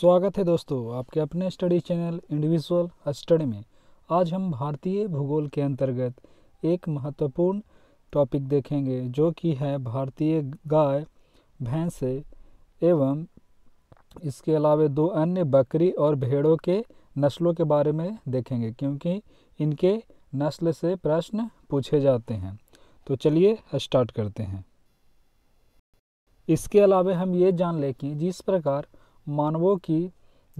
स्वागत है दोस्तों आपके अपने स्टडी चैनल इंडिविजुअल स्टडी में आज हम भारतीय भूगोल के अंतर्गत एक महत्वपूर्ण टॉपिक देखेंगे जो कि है भारतीय गाय भैंसे एवं इसके अलावा दो अन्य बकरी और भेड़ों के नस्लों के बारे में देखेंगे क्योंकि इनके नस्ल से प्रश्न पूछे जाते हैं तो चलिए स्टार्ट करते हैं इसके अलावा हम ये जान लें कि जिस प्रकार मानवों की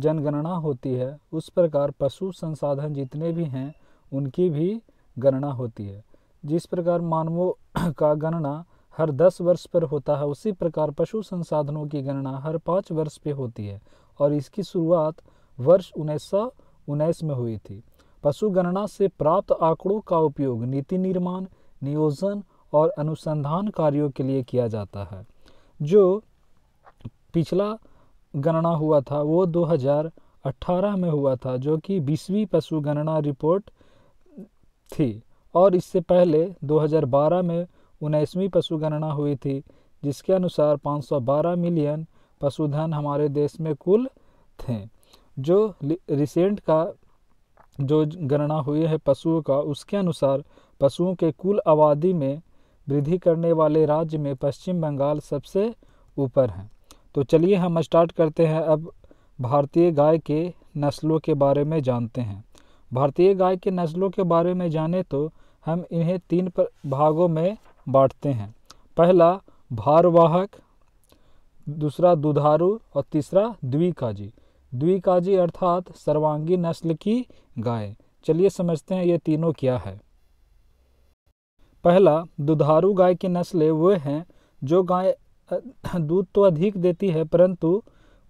जनगणना होती है उस प्रकार पशु संसाधन जितने भी हैं उनकी भी गणना होती है जिस प्रकार मानवों का गणना हर दस वर्ष पर होता है उसी प्रकार पशु संसाधनों की गणना हर पाँच वर्ष पे होती है और इसकी शुरुआत वर्ष उन्नीस में हुई थी पशु गणना से प्राप्त आंकड़ों का उपयोग नीति निर्माण नियोजन और अनुसंधान कार्यों के लिए किया जाता है जो पिछला गणना हुआ था वो 2018 में हुआ था जो कि बीसवीं पशु गणना रिपोर्ट थी और इससे पहले 2012 में उन्नीसवीं पशु गणना हुई थी जिसके अनुसार 512 मिलियन पशुधन हमारे देश में कुल थे जो रिसेंट का जो गणना हुई है पशुओं का उसके अनुसार पशुओं के कुल आबादी में वृद्धि करने वाले राज्य में पश्चिम बंगाल सबसे ऊपर हैं तो चलिए हम स्टार्ट करते हैं अब भारतीय गाय के नस्लों के बारे में जानते हैं भारतीय गाय के नस्लों के बारे में जाने तो हम इन्हें तीन भागों में बांटते हैं पहला भारवाहक दूसरा दुधारू और तीसरा द्विकाजी द्विकाजी अर्थात सर्वांगी नस्ल की गाय चलिए समझते हैं ये तीनों क्या है पहला दुधारू गाय की नस्लें वे हैं जो गाय दूध तो अधिक देती है परंतु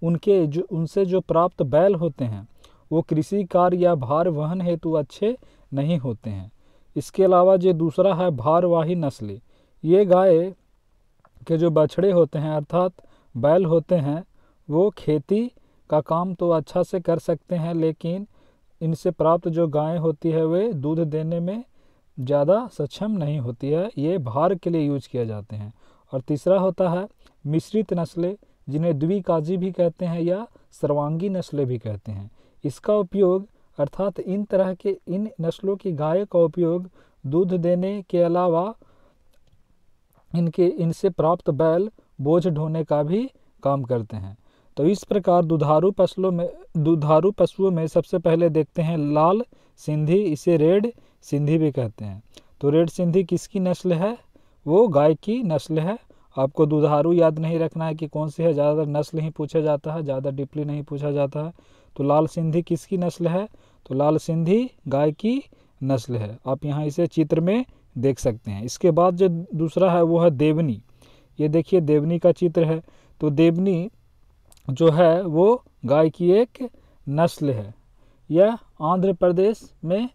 उनके जो उनसे जो प्राप्त बैल होते हैं वो कृषि कार्य या भार वहन हेतु अच्छे नहीं होते हैं इसके अलावा जो दूसरा है भारवाही नस्ली ये गाय के जो बछड़े होते हैं अर्थात बैल होते हैं वो खेती का काम तो अच्छा से कर सकते हैं लेकिन इनसे प्राप्त जो गायें होती है वे दूध देने में ज़्यादा सक्षम नहीं होती है ये भार के लिए यूज किए जाते हैं और तीसरा होता है मिश्रित नस्लें जिन्हें द्विकाजी भी कहते हैं या सर्वांगी नस्लें भी कहते हैं इसका उपयोग अर्थात इन तरह के इन नस्लों की गाय का उपयोग दूध देने के अलावा इनके इनसे प्राप्त बैल बोझ ढोने का भी काम करते हैं तो इस प्रकार दुधारू पशुओं में दुधारू पशुओं में सबसे पहले देखते हैं लाल सिंधी इसे रेड सिंधी भी कहते हैं तो रेड सिंधी किसकी नस्ल है वो गाय की नस्ल है आपको दुधारू याद नहीं रखना है कि कौन सी है ज़्यादातर नस्ल ही पूछा जाता है ज़्यादा डिपली नहीं पूछा जाता है तो लाल सिंधी किसकी नस्ल है तो लाल सिंधी गाय की नस्ल है आप यहाँ इसे चित्र में देख सकते हैं इसके बाद जो दूसरा है वो है देवनी ये देखिए देवनी का चित्र है तो देवनी जो है वो गाय की एक नस्ल है यह आंध्र प्रदेश में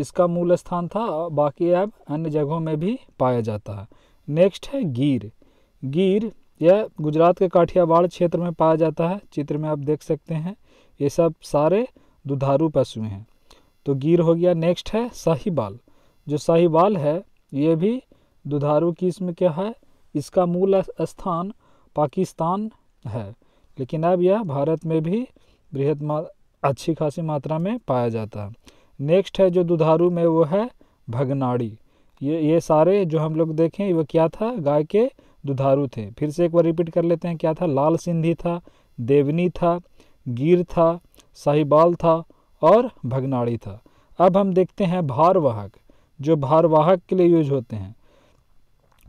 इसका मूल स्थान था बाकी अब अन्य जगहों में भी पाया जाता है नेक्स्ट है गिर गिर यह गुजरात के काठियावाड़ क्षेत्र में पाया जाता है चित्र में आप देख सकते हैं ये सब सारे दुधारू पशु हैं तो गिर हो गया नेक्स्ट है साहिबाल जो साहिबाल है ये भी दुधारू किस्म के है इसका मूल स्थान पाकिस्तान है लेकिन अब यह भारत में भी बृहद अच्छी खासी मात्रा में पाया जाता है नेक्स्ट है जो दुधारू में वो है भगनाड़ी ये ये सारे जो हम लोग देखें वो क्या था गाय के दुधारू थे फिर से एक बार रिपीट कर लेते हैं क्या था लाल सिंधी था देवनी था गिर था साहिबाल था और भगनाड़ी था अब हम देखते हैं भारवाहक जो भारवाहक के लिए यूज होते हैं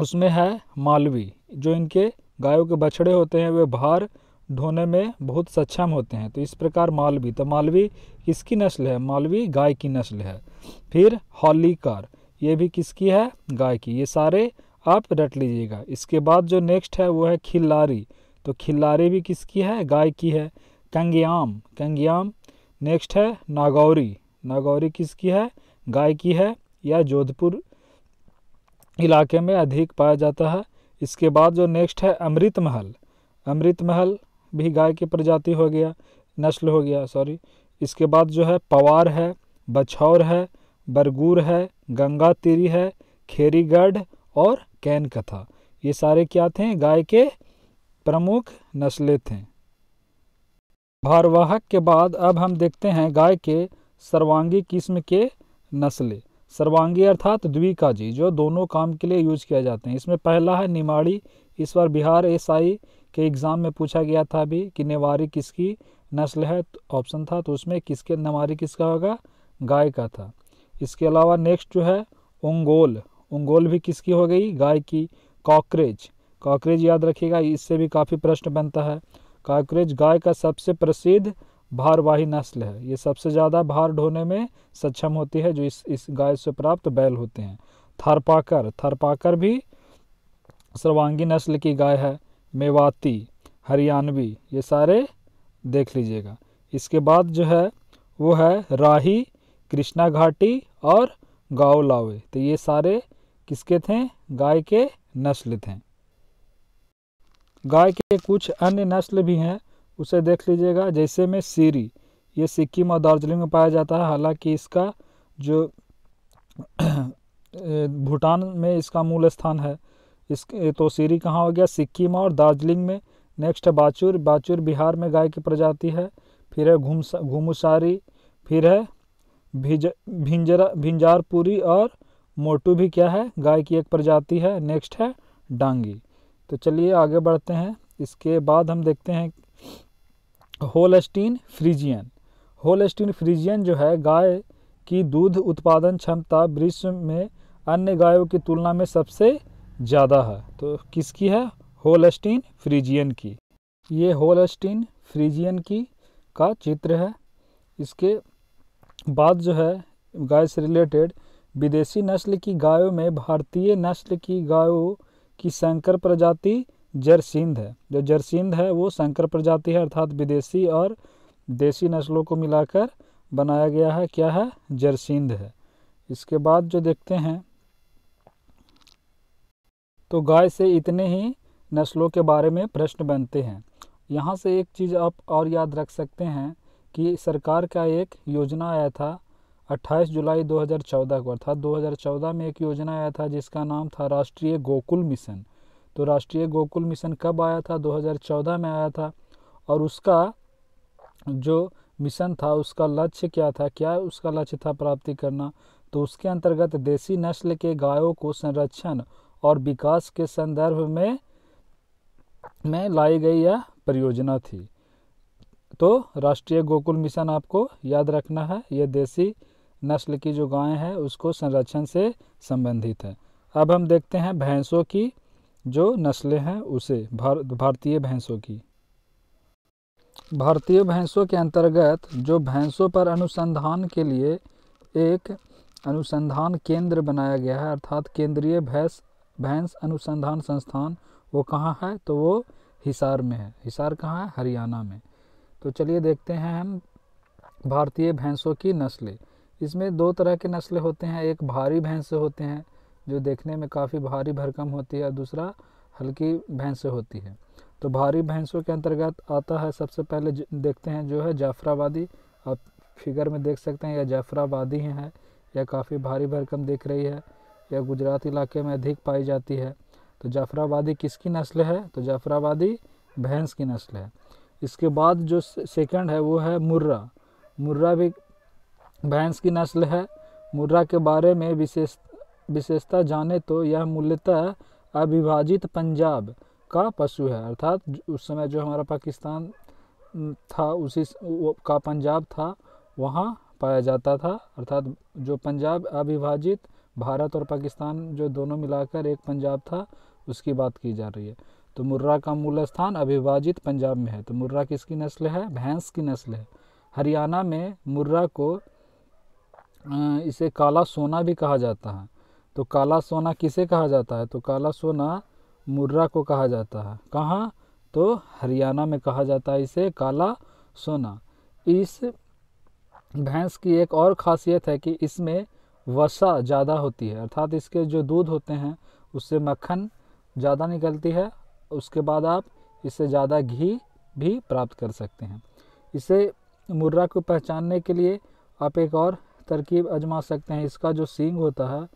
उसमें है मालवी जो इनके गायों के बछड़े होते हैं वे भार धोने में बहुत सक्षम होते हैं तो इस प्रकार मालवी तो मालवी किसकी नस्ल है मालवी गाय की नस्ल है फिर हॉलीकार ये भी किसकी है गाय की ये सारे आप रट लीजिएगा इसके बाद जो नेक्स्ट है वो है खिल्लारी तो खिल्लारी भी किसकी है गाय की है कंगयाम कंगयाम नेक्स्ट है नागौरी नागौरी किसकी है गाय की है या जोधपुर इलाके में अधिक पाया जाता है इसके बाद जो नेक्स्ट है अमृत महल अमृत महल भी गाय की प्रजाति हो गया नस्ल हो गया सॉरी इसके बाद जो है पवार है बछौर है बरगूर है गंगा तीरी है खेरीगढ़ और कैन कथा ये सारे क्या थे गाय के प्रमुख नस्लें थे भारवाहक के बाद अब हम देखते हैं गाय के सर्वांगी किस्म के नस्लें सर्वांगी अर्थात द्विकाजी जो दोनों काम के लिए यूज किया जाते हैं इसमें पहला है निमाड़ी इस बार बिहार एसआई के एग्ज़ाम में पूछा गया था अभी कि नेवारी किसकी नस्ल है तो ऑप्शन था तो उसमें किसके नेवारी किसका होगा गाय का था इसके अलावा नेक्स्ट जो है ओंगोल ओंगोल भी किसकी हो गई गाय की कॉकरेज कॉकरेज याद रखिएगा इससे भी काफ़ी प्रश्न बनता है कॉकरेज गाय का सबसे प्रसिद्ध भारवाही नस्ल है ये सबसे ज़्यादा भार ढोने में सक्षम होती है जो इस इस गाय से प्राप्त बैल होते हैं थरपाकर थरपाकर भी सर्वांगी नस्ल की गाय है मेवाती हरियाणवी ये सारे देख लीजिएगा इसके बाद जो है वो है राही कृष्णा घाटी और गाँव लावे तो ये सारे किसके थे गाय के नस्ल थे गाय के कुछ अन्य नस्ल भी हैं उसे देख लीजिएगा जैसे में सीरी ये सिक्किम और दार्जिलिंग में पाया जाता है हालांकि इसका जो भूटान में इसका मूल स्थान है इस तो सीरी कहाँ हो गया सिक्किम और दार्जिलिंग में नेक्स्ट है बाचूर बाचूर बिहार में गाय की प्रजाति है फिर है घूम घूमसारी फिर है भिज भिंजरा भिंजारपुरी और मोटू भी क्या है गाय की एक प्रजाति है नेक्स्ट है डांगी तो चलिए आगे बढ़ते हैं इसके बाद हम देखते हैं होलस्टीन फ्रीजियन होलस्टीन फ्रीजियन जो है गाय की दूध उत्पादन क्षमता विश्व में अन्य गायों की तुलना में सबसे ज़्यादा है तो किसकी है होलस्टीन फ्रीजियन की ये होलस्टीन फ्रीजियन की का चित्र है इसके बाद जो है गाय से रिलेटेड विदेशी नस्ल की गायों में भारतीय नस्ल की गायों की संकर प्रजाति जरसिंध है जो जरसिंध है वो संकर प्रजाति है अर्थात विदेशी और देसी नस्लों को मिलाकर बनाया गया है क्या है जरसिंध है इसके बाद जो देखते हैं तो गाय से इतने ही नस्लों के बारे में प्रश्न बनते हैं यहाँ से एक चीज़ आप और याद रख सकते हैं कि सरकार का एक योजना आया था 28 जुलाई 2014 को अर्थात 2014 में एक योजना आया था जिसका नाम था राष्ट्रीय गोकुल मिशन तो राष्ट्रीय गोकुल मिशन कब आया था 2014 में आया था और उसका जो मिशन था उसका लक्ष्य क्या था क्या उसका लक्ष्य था प्राप्ति करना तो उसके अंतर्गत देसी नस्ल के गायों को संरक्षण और विकास के संदर्भ में में लाई गई यह परियोजना थी तो राष्ट्रीय गोकुल मिशन आपको याद रखना है यह देसी नस्ल की जो गायें हैं उसको संरक्षण से संबंधित है अब हम देखते हैं भैंसों की जो नस्लें हैं उसे भार, भारतीय भैंसों की भारतीय भैंसों के अंतर्गत जो भैंसों पर अनुसंधान के लिए एक अनुसंधान केंद्र बनाया गया है अर्थात केंद्रीय भैंस भैंस अनुसंधान संस्थान वो कहाँ है तो वो हिसार में है हिसार कहाँ है हरियाणा में तो चलिए देखते हैं हम भारतीय भैंसों की नस्लें इसमें दो तरह के नस्लें होते हैं एक भारी भैंस होते हैं जो देखने में काफ़ी भारी भरकम होती है और दूसरा हल्की भैंस होती है तो भारी भैंसों के अंतर्गत आता है सबसे पहले देखते हैं जो है जाफराबादी आप फिगर में देख सकते हैं यह जाफराबादी है यह काफ़ी भारी भरकम दिख रही है या गुजरात इलाके में अधिक पाई जाती है तो जाफराबादी किसकी नस्ल है तो जाफराबादी भैंस की नस्ल है इसके बाद जो सेकंड है वो है मुर्रा मुर्रा भी भैंस की नस्ल है मुर्रा के बारे में विशेष विशेषता जाने तो यह मूलतः अविभाजित पंजाब का पशु है अर्थात उस समय जो हमारा पाकिस्तान था उसी का पंजाब था वहाँ पाया जाता था अर्थात जो पंजाब अविभाजित भारत और पाकिस्तान जो दोनों मिलाकर एक पंजाब था उसकी बात की जा रही है तो मुर्रा का मूल स्थान अभिभाजित पंजाब में है तो मुर्रा किसकी नस्ल है भैंस की नस्ल है हरियाणा में मुर्रा को इसे काला सोना भी कहा जाता है तो काला सोना किसे कहा जाता है तो काला सोना मुर्रा को कहा जाता है कहाँ तो हरियाणा में कहा जाता है इसे काला सोना इस भैंस की एक और खासियत है कि इसमें वसा ज़्यादा होती है अर्थात इसके जो दूध होते हैं उससे मक्खन ज़्यादा निकलती है उसके बाद आप इससे ज़्यादा घी भी प्राप्त कर सकते हैं इसे मुर्रा को पहचानने के लिए आप एक और तरकीब आजमा सकते हैं इसका जो सींग होता है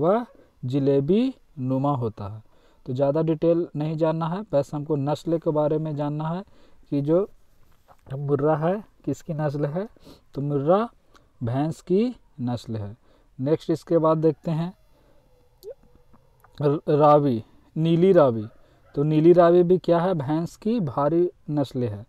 वह जिलेबी नुमा होता है तो ज़्यादा डिटेल नहीं जानना है बस हमको नस्ल के बारे में जानना है कि जो मुर्रा है किसकी नस्ल है तो मुर्रा भैंस की नस्ल है नेक्स्ट इसके बाद देखते हैं रावी नीली रावी तो नीली रावी भी क्या है भैंस की भारी नस्लें है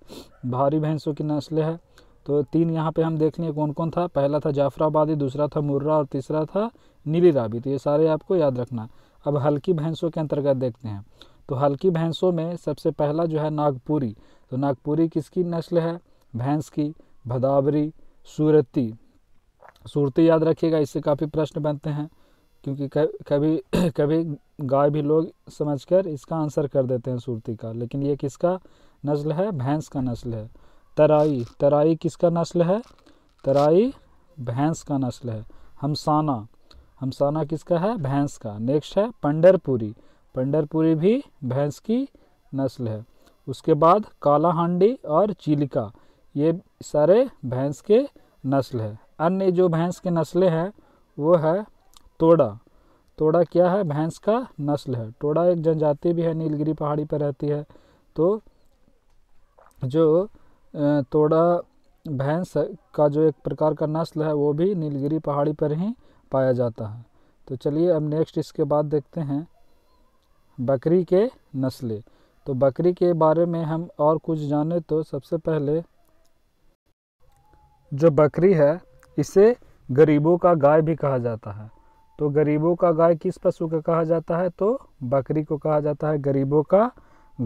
भारी भैंसों की नस्लें है तो तीन यहाँ पे हम देख लिए कौन कौन था पहला था जाफराबादी दूसरा था मुर्रा और तीसरा था नीली रावी तो ये सारे आपको याद रखना अब हल्की भैंसों के अंतर्गत देखते हैं तो हल्की भैंसों में सबसे पहला जो है नागपुरी तो नागपुरी किसकी नस्ल है भैंस की भदावरी सूरती सूरती याद रखिएगा इससे काफ़ी प्रश्न बनते हैं क्योंकि कभी कभी गाय भी लोग समझकर इसका आंसर कर देते हैं सूरती का लेकिन ये किसका नस्ल है भैंस का नस्ल है तराई तराई किसका नस्ल है तराई भैंस का नस्ल है हमसाना हमसाना किसका है भैंस का नेक्स्ट है पंडरपुरी पंडरपुरी भी भैंस की नस्ल है उसके बाद काला हांडी और चिलिका ये सारे भैंस के नस्ल है अन्य जो भैंस की नस्लें हैं वो है तोड़ा तोड़ा क्या है भैंस का नस्ल है टोड़ा एक जनजाति भी है नीलगिरी पहाड़ी पर रहती है तो जो तोड़ा भैंस का जो एक प्रकार का नस्ल है वो भी नीलगिरी पहाड़ी पर ही पाया जाता है तो चलिए अब नेक्स्ट इसके बाद देखते हैं बकरी के नस्लें तो बकरी के बारे में हम और कुछ जाने तो सबसे पहले जो बकरी है इसे गरीबों का गाय भी कहा जाता है तो गरीबों का गाय किस पशु का कहा जाता है तो बकरी को कहा जाता है गरीबों का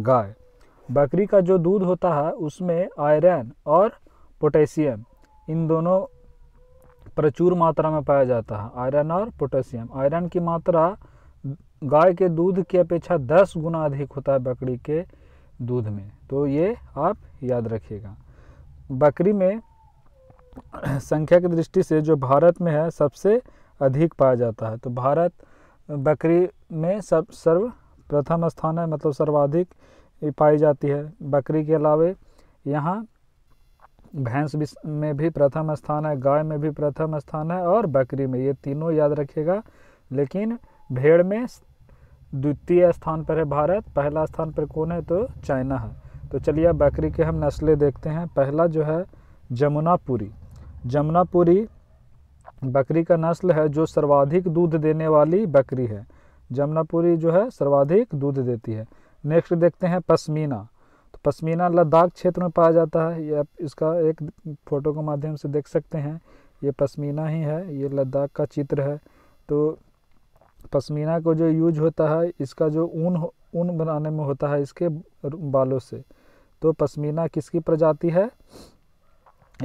गाय बकरी का जो दूध होता है उसमें आयरन और पोटेशियम इन दोनों प्रचुर मात्रा में पाया जाता है आयरन और पोटेशियम आयरन की मात्रा गाय के दूध की अपेक्षा दस गुना अधिक होता है बकरी के दूध में तो ये आप याद रखिएगा बकरी में संख्या की दृष्टि से जो भारत में है सबसे अधिक पाया जाता है तो भारत बकरी में सब सर्व प्रथम स्थान है मतलब सर्वाधिक पाई जाती है बकरी के अलावे यहाँ भैंस में भी प्रथम स्थान है गाय में भी प्रथम स्थान है और बकरी में ये तीनों याद रखिएगा लेकिन भेड़ में द्वितीय स्थान पर है भारत पहला स्थान पर कौन है तो चाइना है तो चलिए बकरी के हम नस्लें देखते हैं पहला जो है जमुनापुरी जमुनापुरी बकरी का नस्ल है जो सर्वाधिक दूध देने वाली बकरी है जमुनापुरी जो है सर्वाधिक दूध देती है नेक्स्ट देखते हैं पश्मीना तो पश्मीना लद्दाख क्षेत्र में पाया जाता है ये आप इसका एक फ़ोटो के माध्यम से देख सकते हैं ये पश्मीना ही है ये लद्दाख का चित्र है तो पश्मीना को जो यूज होता है इसका जो ऊन ऊन बनाने में होता है इसके बालों से तो पश्मीना किसकी प्रजाति है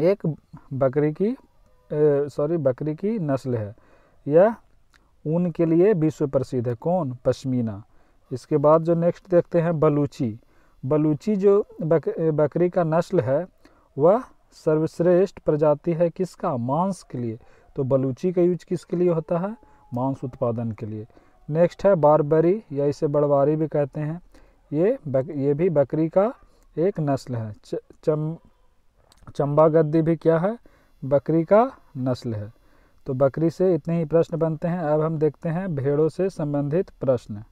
एक बकरी की सॉरी बकरी की नस्ल है यह ऊन के लिए विश्व प्रसिद्ध है कौन पश्मीना इसके बाद जो नेक्स्ट देखते हैं बलूची बलूची जो बक, बकरी का नस्ल है वह सर्वश्रेष्ठ प्रजाति है किसका मांस के लिए तो बलूची का यूज किसके लिए होता है मांस उत्पादन के लिए नेक्स्ट है बारबरी या इसे बड़वारी भी कहते हैं ये बक, ये भी बकरी का एक नस्ल है च, चम चंबा गद्दी भी क्या है बकरी का नस्ल है तो बकरी से इतने ही प्रश्न बनते हैं अब हम देखते हैं भेड़ों से संबंधित प्रश्न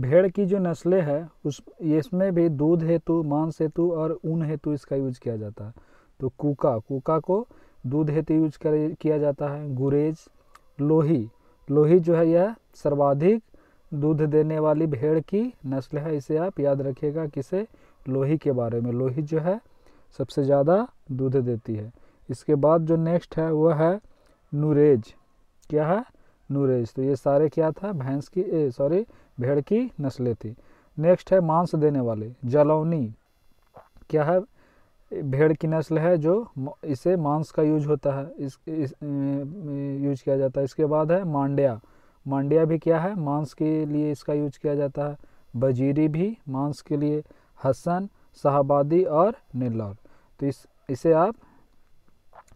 भेड़ की जो नस्लें हैं उस इसमें भी दूध हेतु मांस हेतु और ऊन हेतु इसका यूज किया जाता है तो कूका कूका को दूध हेतु यूज कर, किया जाता है गुरेज लोही लोही जो है यह सर्वाधिक दूध देने वाली भेड़ की नस्ल है इसे आप याद रखिएगा किसे लोही के बारे में लोही जो है सबसे ज़्यादा दूध देती है इसके बाद जो नेक्स्ट है वह है नूरेज क्या है नूरेज तो ये सारे क्या था भैंस की सॉरी भेड़ की नस्लें थी नेक्स्ट है मांस देने वाले जलौनी क्या है भेड़ की नस्ल है जो इसे मांस का यूज होता है इस, इस यूज किया जाता है इसके बाद है मांड्या मांड्या भी क्या है मांस के लिए इसका यूज किया जाता है बजीरी भी मांस के लिए हसन शाहबादी और नीलौर तो इस इसे आप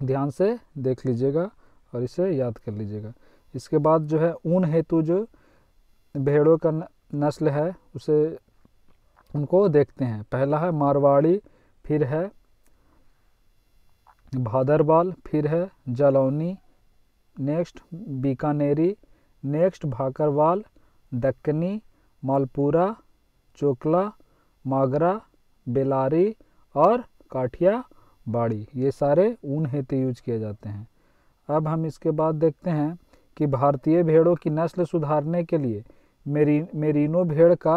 ध्यान से देख लीजिएगा और इसे याद कर लीजिएगा इसके बाद जो है ऊन हेतु जो भेड़ों का नस्ल है उसे उनको देखते हैं पहला है मारवाड़ी फिर है भादरवाल फिर है जलौनी नेक्स्ट बीकानेरी नेक्स्ट भाकरवाल दक्कनी मालपुरा चोकला मागरा बेलारी और काठिया बाड़ी ये सारे ऊन हेतु यूज किए जाते हैं अब हम इसके बाद देखते हैं कि भारतीय भेड़ों की नस्ल सुधारने के लिए मेरी मेरीनो भेड़ का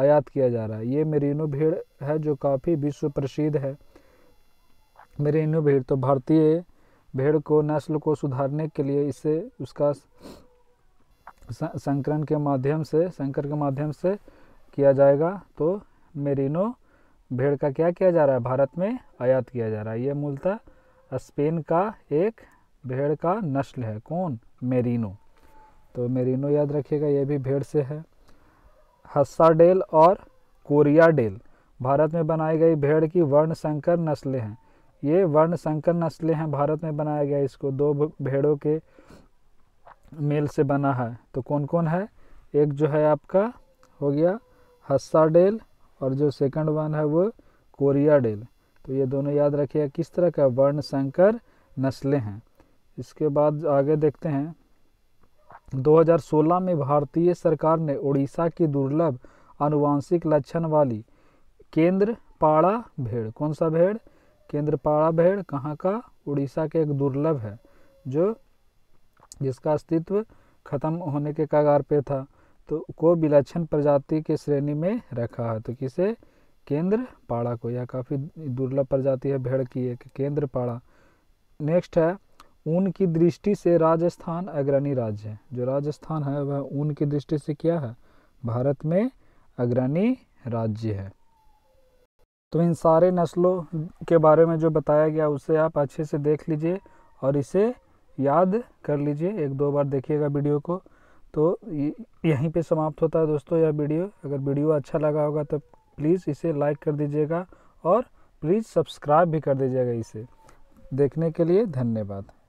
आयात किया जा रहा है ये मेरीनो भेड़ है जो काफ़ी विश्व प्रसिद्ध है मेरीनो भेड़ तो भारतीय भेड़ को नस्ल को सुधारने के लिए इसे उसका संकरण के माध्यम से संकर के माध्यम से किया जाएगा तो मेरीनो भेड़ का क्या किया जा रहा है भारत में आयात किया जा रहा है ये मूलतः स्पेन का एक भेड़ का नस्ल है कौन मेरिनो तो मेरिनो याद रखिएगा ये भी भेड़ से है हस्साडेल और कोरियाडेल भारत में बनाई गई भेड़ की वर्ण संकर नस्लें हैं ये वर्ण संकर नस्लें हैं भारत में बनाया गया इसको दो भेड़ों के मेल से बना है तो कौन कौन है एक जो है आपका हो गया हस्साडेल और जो सेकंड वन है वो कोरियाडेल तो ये दोनों याद रखिए किस तरह का वर्ण संकर नस्लें हैं इसके बाद आगे देखते हैं 2016 में भारतीय सरकार ने उड़ीसा की दुर्लभ आनुवांशिक लक्षण वाली केंद्र पाड़ा भेड़ कौन सा भेड़ केंद्र पाड़ा भेड़ कहाँ का उड़ीसा के एक दुर्लभ है जो जिसका अस्तित्व खत्म होने के कगार पे था तो को विलक्षण प्रजाति के श्रेणी में रखा है तो किसे केंद्र पाड़ा को यह काफ़ी दुर्लभ प्रजाति है भेड़ की एक केंद्र पाड़ा नेक्स्ट है ऊन की दृष्टि से राजस्थान अग्रणी राज्य है जो राजस्थान है वह ऊन की दृष्टि से क्या है भारत में अग्रणी राज्य है तो इन सारे नस्लों के बारे में जो बताया गया उसे आप अच्छे से देख लीजिए और इसे याद कर लीजिए एक दो बार देखिएगा वीडियो को तो यहीं पे समाप्त होता है दोस्तों यह वीडियो अगर वीडियो अच्छा लगा होगा तो प्लीज़ इसे लाइक कर दीजिएगा और प्लीज़ सब्सक्राइब भी कर दीजिएगा इसे देखने के लिए धन्यवाद